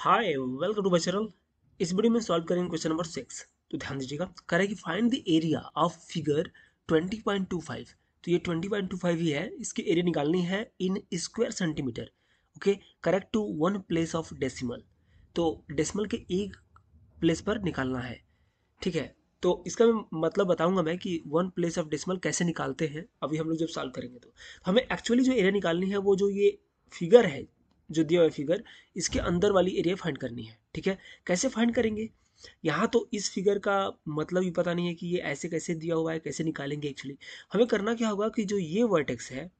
hi welcome to बचरल इस video में solve करेंगे क्वेश्चन नंबर सिक्स तो ध्यान दीजिएगा करें कि find the area of figure 20.25 तो ये 20.25 ही है इसकी एरिया निकालनी है in square centimetre okay correct to one place of decimal तो डेसिमल के एक प्लेस पर निकालना है ठीक है तो इसका मैं मतलब बताऊंगा मैं कि वन प्लेस ऑफ डेसिमल कैसे निकालते हैं अभी हम लोग जब सॉल्व करेंगे तो हमें एक्चुअली जो एरिया निकालनी है वो जो ये फिगर है जो दिया हुआ फिगर इसके अंदर वाली एरिया फाइंड करनी है ठीक है कैसे फाइंड करेंगे यहाँ तो इस फिगर का मतलब ही पता नहीं है कि ये ऐसे कैसे दिया हुआ है कैसे निकालेंगे एक्चुअली हमें करना क्या होगा कि जो ये वर्टेक्स है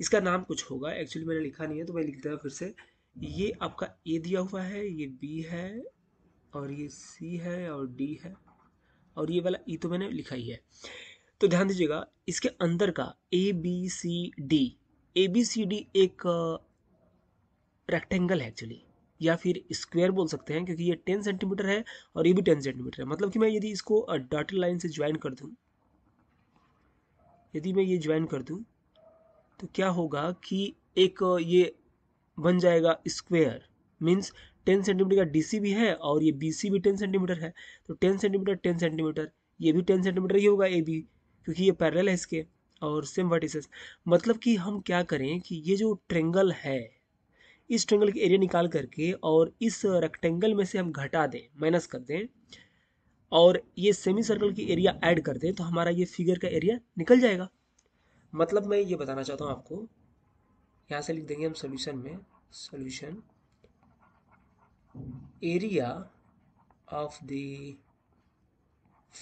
इसका नाम कुछ होगा एक्चुअली मैंने लिखा नहीं है तो मैं लिख दिया फिर से ये आपका ए दिया हुआ है ये बी है और ये सी है और डी है और ये वाला ई e तो मैंने लिखा ही है तो ध्यान दीजिएगा इसके अंदर का A B C D A B C D एक रेक्टेंगल है एक्चुअली या फिर स्क्वायर बोल सकते हैं क्योंकि ये टेन सेंटीमीटर है और ये भी टेन सेंटीमीटर है मतलब कि मैं यदि इसको डॉटेड लाइन से ज्वाइन कर दूँ यदि मैं ये ज्वाइन कर दूँ तो क्या होगा कि एक ये बन जाएगा स्क्वेयर मीन्स टेन सेंटीमीटर का डी भी है और ये बी भी टेन सेंटीमीटर है तो टेन सेंटीमीटर टेन सेंटीमीटर ये भी टेन सेंटीमीटर ही होगा ए बी क्योंकि ये पैरेलल है इसके और सेम वर्टिसेस मतलब कि हम क्या करें कि ये जो ट्रेंगल है इस ट्रेंगल की एरिया निकाल करके और इस रेक्टेंगल में से हम घटा दें माइनस कर दें और ये सेमी सर्कल की एरिया ऐड कर दें तो हमारा ये फिगर का एरिया निकल जाएगा मतलब मैं ये बताना चाहता हूँ आपको यहाँ से लिख देंगे हम सोल्यूशन में solution area of the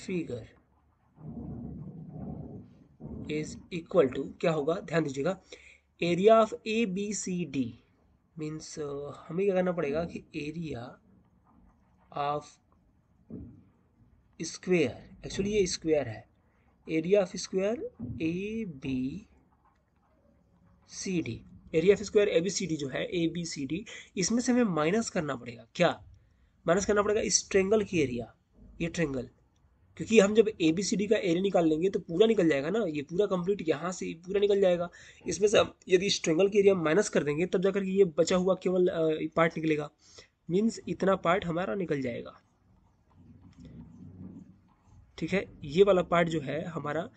figure is equal to क्या होगा ध्यान दीजिएगा area of A B C D means uh, हमें क्या करना पड़ेगा कि एरिया ऑफ स्क्वेयर एक्चुअली ये स्क्वेयर है area of square A B C D area of square A B C D जो है ए बी सी डी इसमें से हमें माइनस करना पड़ेगा क्या माइनस करना पड़ेगा इस ट्रेंगल की एरिया ये ट्रेंगल क्योंकि हम जब ए बी सी डी का एरिया निकाल लेंगे तो पूरा निकल जाएगा ना ये पूरा कंप्लीट यहाँ से पूरा निकल जाएगा इसमें से यदि स्ट्रेंगल के एरिया माइनस कर देंगे तब जाकर ये बचा हुआ केवल पार्ट निकलेगा मीन्स इतना पार्ट हमारा निकल जाएगा ठीक है ये वाला पार्ट जो है हमारा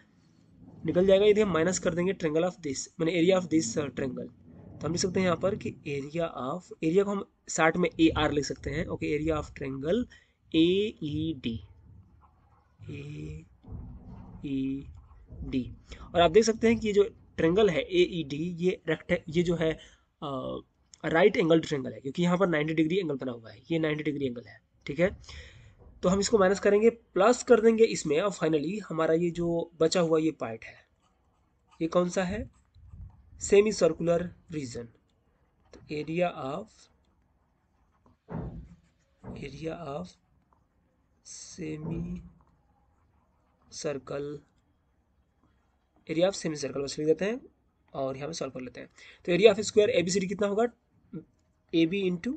निकल जाएगा यदि हम माइनस कर देंगे ट्रेंगल ऑफ दिस मैंने एरिया ऑफ दिस ट्रेंगल तो हम लिख सकते हैं यहाँ पर कि एरिया ऑफ एरिया को हम साठ में ए आर लिख सकते हैं okay area of triangle A E D A E D और आप देख सकते हैं कि ये जो ट्रेंगल है ए ई डी ये रेक्ट ये जो है राइट एंगल ट्रेंगल है क्योंकि यहाँ पर 90 डिग्री एंगल बना हुआ है ये 90 डिग्री एंगल है ठीक है तो हम इसको माइनस करेंगे प्लस कर देंगे इसमें और फाइनली हमारा ये जो बचा हुआ ये पार्ट है ये कौन सा है सेमी सर्कुलर रीजन तो area of area of semi circle area of semi circle बस लिख देते हैं और यहाँ पे सॉल्व कर लेते हैं तो area of square A B C D कितना होगा A B into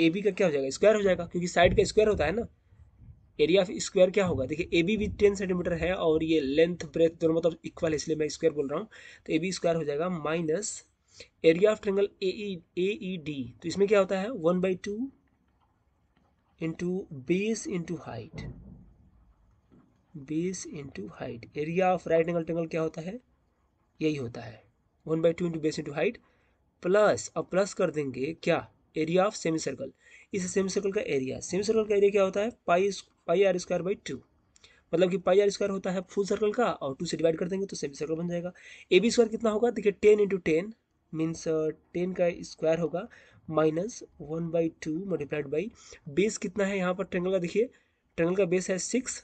A B का क्या हो जाएगा स्क्वायर हो जाएगा क्योंकि साइड का स्क्वायर होता है ना एरिया ऑफ स्क्वायर क्या होगा देखिए ए बी भी टेन सेंटीमीटर है और ये लेंथ ब्रेथ दोनों मतलब इक्वल है इसलिए मैं स्क्वायर बोल रहा हूँ तो ए बी स्क्वायर हो जाएगा minus area of triangle A E D तो इसमें क्या होता है one by two into base into height base into height area of right angle triangle क्या होता है यही होता है one by two into base into height plus अब प्लस कर देंगे क्या एरिया ऑफ सेमी सर्कल इस सेमी सर्कल का एरिया सेमी सर्कल का एरिया क्या होता है pi pi R square by two मतलब कि पाई आर स्क्वायर होता है फुल सर्कल का और टू से डिवाइड कर देंगे तो सेमी सर्कल बन जाएगा ए बी स्क्वायर कितना होगा देखिए ten into ten means ten का स्क्वायर होगा minus one by two multiplied by base कितना है यहाँ पर ट्रेंगल का देखिए ट्रेंगल का बेस है सिक्स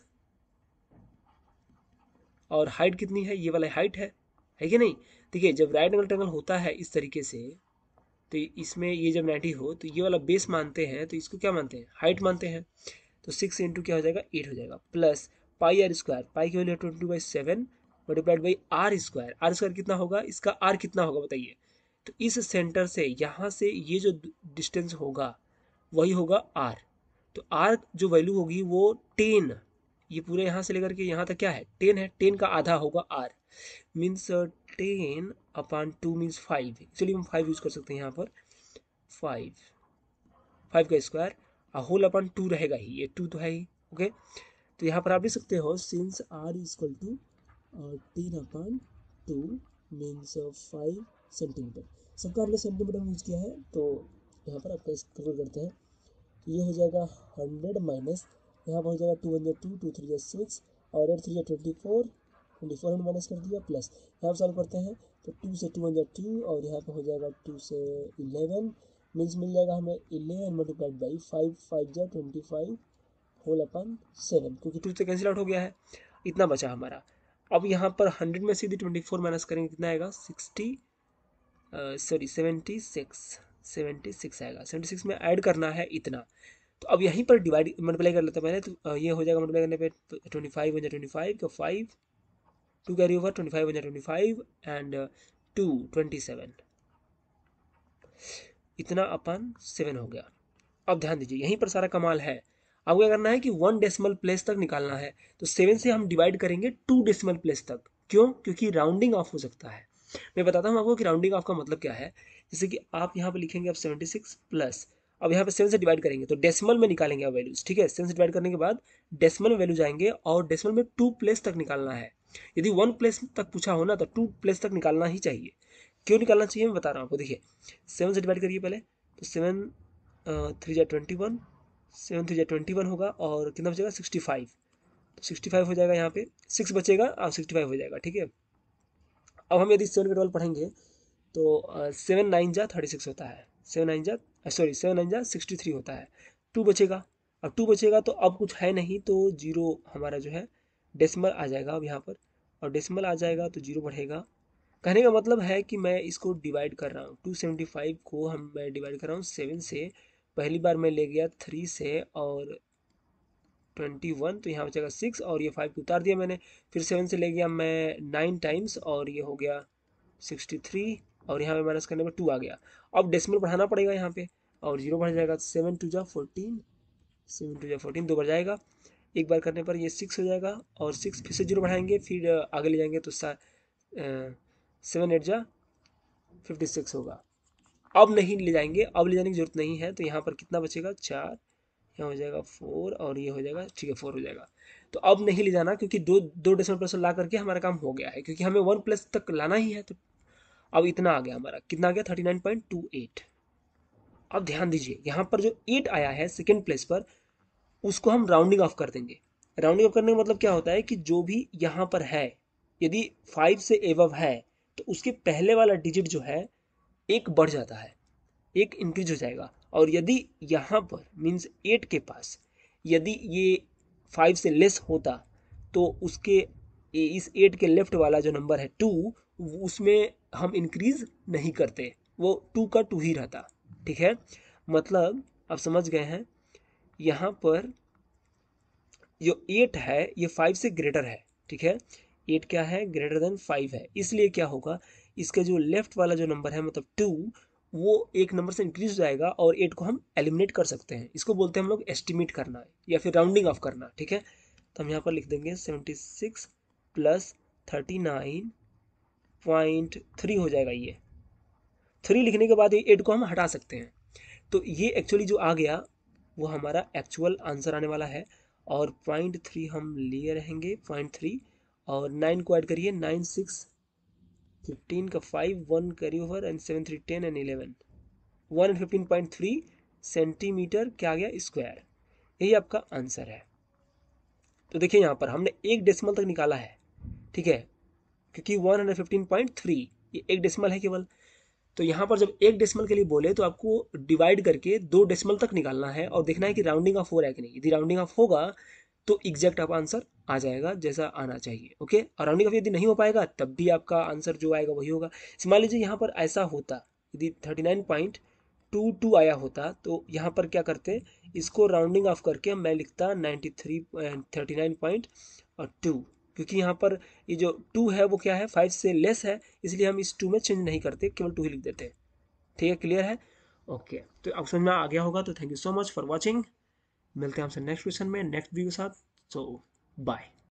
और हाइट कितनी है ये वाला हाइट है है कि नहीं देखिए जब राइट एंगल ट्रेंगल होता है इस तरीके से तो इसमें ये जब नाइन्टी हो तो ये वाला बेस मानते हैं तो इसको क्या मानते हैं हाइट मानते हैं तो सिक्स इंटू क्या हो जाएगा एट हो जाएगा plus pi R square pi की value twenty by seven multiplied by R square R square कितना होगा इसका आर कितना होगा बताइए तो इस सेंटर से यहाँ से ये जो डिस्टेंस होगा वही होगा आर तो आर जो वैल्यू होगी वो टेन ये पूरे यहाँ से लेकर के यहाँ तक क्या है टेन है टेन का आधा होगा R means uh, ten upon two means five actually हम फाइव यूज़ कर सकते हैं यहाँ पर फाइव फाइव का स्क्वायर होल अपॉन टू रहेगा ही ये टू तो है ही ओके तो यहाँ पर आप लिख सकते हो since R is equal to ten upon two means five centimetre सबका हमने सेंटीमीटर यूज़ किया है तो यहाँ पर आपका कैसे करते हैं तो ये हो जाएगा हंड्रेड माइनस यहाँ हो जाएगा टू वन जो टू टू थ्री जो सिक्स और एट थ्री जो ट्वेंटी फोर ट्वेंटी फोर में माइनस कर दिया प्लस यहाँ पर सॉल्व करते हैं तो टू से टू वन जो टू और यहाँ पर हो जाएगा टू से इलेवन मीन्स मिल जाएगा हमें eleven multiplied by five five जो twenty five whole upon seven क्योंकि टू से कैंसिल आउट हो गया है इतना बचा हमारा अब यहाँ पर हंड्रेड में सीधे ट्वेंटी फोर माइनस करेंगे कितना आएगा sixty sorry seventy six seventy six आएगा सेवेंटी सिक्स में ऐड करना है इतना तो अब यहीं पर डिवाइड मल्टीप्लाई कर लेता मैंने तो ये हो जाएगा मल्टीप्लाई करने पे twenty five one twenty five तो five two carry over twenty five one twenty five and two twenty seven इतना अपन सेवन हो गया अब ध्यान दीजिए यहीं पर सारा कमाल है अब क्या करना है कि वन डेसिमल प्लेस तक निकालना है तो सेवन से हम डिवाइड करेंगे टू डेसिमल प्लेस तक क्यों क्योंकि राउंडिंग ऑफ हो सकता है मैं बताता हूँ आपको कि राउंडिंग ऑफ का मतलब क्या है जैसे कि आप यहाँ पर लिखेंगे आप सेवेंटी सिक्स प्लस अब यहाँ पे सेवन से डिवाइड करेंगे तो डेसिमल में निकालेंगे अब वैल्यूज ठीक है सेवन से डिवाइड करने के बाद डेसिमल में वैल्यू जाएंगे और डेसिमल में टू प्लेस तक निकालना है यदि वन प्लेस तक पूछा हो ना तो टू प्लेस तक निकालना ही चाहिए क्यों निकालना चाहिए मैं बता रहा हूँ आपको देखिए सेवन से डिवाइड करिए पहले तो सेवन थ्री जै ट्वेंटी वन सेवन थ्री जै ट्वेंटी वन होगा और कितना बचेगा सिक्सटी फाइव तो सिक्सटी फाइव हो जाएगा यहाँ पे सिक्स बचेगा और सिक्सटी फाइव हो जाएगा ठीक है अब हम यदि सेवन के ट्वेल्व पढ़ेंगे तो सेवन नाइन जा थर्टी सिक्स होता है सेवन नाइन जा सॉरी सेवन अंजा सिक्सटी थ्री होता है टू बचेगा अब टू बचेगा तो अब कुछ है नहीं तो जीरो हमारा जो है डेसिमल आ जाएगा अब यहाँ पर और डेसिमल आ जाएगा तो जीरो बढ़ेगा कहने का मतलब है कि मैं इसको डिवाइड कर रहा हूँ टू सेवेंटी फाइव को हम मैं डिवाइड कर रहा हूँ सेवन से पहली बार मैं ले गया थ्री से और ट्वेंटी वन तो यहाँ बचेगा सिक्स और ये फाइव को उतार दिया मैंने फिर सेवन से ले गया मैं नाइन टाइम्स और ये हो गया सिक्सटी थ्री और यहाँ पर माइनस करने पर टू आ गया अब डेसिमल बढ़ाना पड़ेगा यहाँ पे और जीरो बढ़ जाएगा तो सेवन टू जा फोर्टीन सेवन टू जा फोर्टीन दो बढ़ जाएगा एक बार करने पर ये सिक्स हो जाएगा और सिक्स फिर से जीरो बढ़ाएंगे फिर आगे ले जाएंगे तो सेवन एट जा फिफ्टी सिक्स होगा अब नहीं ले जाएंगे अब ले जाने की जरूरत नहीं है तो यहाँ पर कितना बचेगा चार यहाँ हो जाएगा फोर और ये हो जाएगा ठीक है फोर हो जाएगा तो अब नहीं ले जाना क्योंकि दो दो डेसिमल प्लेस ला करके हमारा काम हो गया है क्योंकि हमें वन प्लस तक लाना ही है तो अब इतना आ गया हमारा कितना आ गया thirty nine point two eight अब ध्यान दीजिए यहाँ पर जो एट आया है सेकेंड प्लेस पर उसको हम राउंडिंग ऑफ कर देंगे राउंडिंग ऑफ करने का मतलब क्या होता है कि जो भी यहाँ पर है यदि फाइव से एवव है तो उसके पहले वाला डिजिट जो है एक बढ़ जाता है एक इंक्रीज हो जाएगा और यदि यहाँ पर मीन्स एट के पास यदि ये फाइव से लेस होता तो उसके इस एट के लेफ्ट वाला जो नंबर है टू उसमें हम इंक्रीज नहीं करते वो टू का टू ही रहता ठीक है मतलब आप समझ गए हैं यहाँ पर जो एट है ये फाइव से ग्रेटर है ठीक है एट क्या है ग्रेटर देन फाइव है इसलिए क्या होगा इसका जो लेफ्ट वाला जो नंबर है मतलब टू वो एक नंबर से इंक्रीज हो जाएगा और एट को हम एलिमिनेट कर सकते हैं इसको बोलते हैं हम लोग एस्टिमेट करना या फिर राउंडिंग ऑफ करना ठीक है तो हम यहाँ पर लिख देंगे seventy six plus thirty nine point three हो जाएगा ये थ्री लिखने के बाद ये एट को हम हटा सकते हैं तो ये एक्चुअली जो आ गया वो हमारा एक्चुअल आंसर आने वाला है और पॉइंट थ्री हम लिए रहेंगे पॉइंट थ्री और नाइन को ऐड करिए नाइन सिक्स फिफ्टीन का five one carry over and seven three ten and eleven one and fifteen point three centimetre क्या गया स्क्वायर यही आपका आंसर है तो देखिए यहाँ पर हमने एक डेसिमल तक निकाला है ठीक है क्योंकि one hundred fifteen point three ये एक डेसिमल है केवल तो यहाँ पर जब एक डेसिमल के लिए बोले तो आपको डिवाइड करके दो डेसिमल तक निकालना है और देखना है कि राउंडिंग ऑफ हो रहा है कि नहीं यदि राउंडिंग ऑफ होगा तो एग्जैक्ट आपका आंसर आ जाएगा जैसा आना चाहिए ओके और राउंडिंग ऑफ यदि नहीं हो पाएगा तब भी आपका आंसर जो आएगा वही होगा मान लीजिए यहाँ पर ऐसा होता यदि thirty nine point two two आया होता तो यहाँ पर क्या करते इसको राउंडिंग ऑफ करके मैं लिखता ninety three thirty nine point और टू क्योंकि यहाँ पर ये जो टू है वो क्या है फाइव से लेस है इसलिए हम इस टू में चेंज नहीं करते केवल टू ही लिख देते ठीक है क्लियर है ओके तो आप समझ में आ गया होगा तो thank you so much for watching मिलते हैं हमसे नेक्स्ट क्वेश्चन में नेक्स्ट वीडियो के साथ सो बाय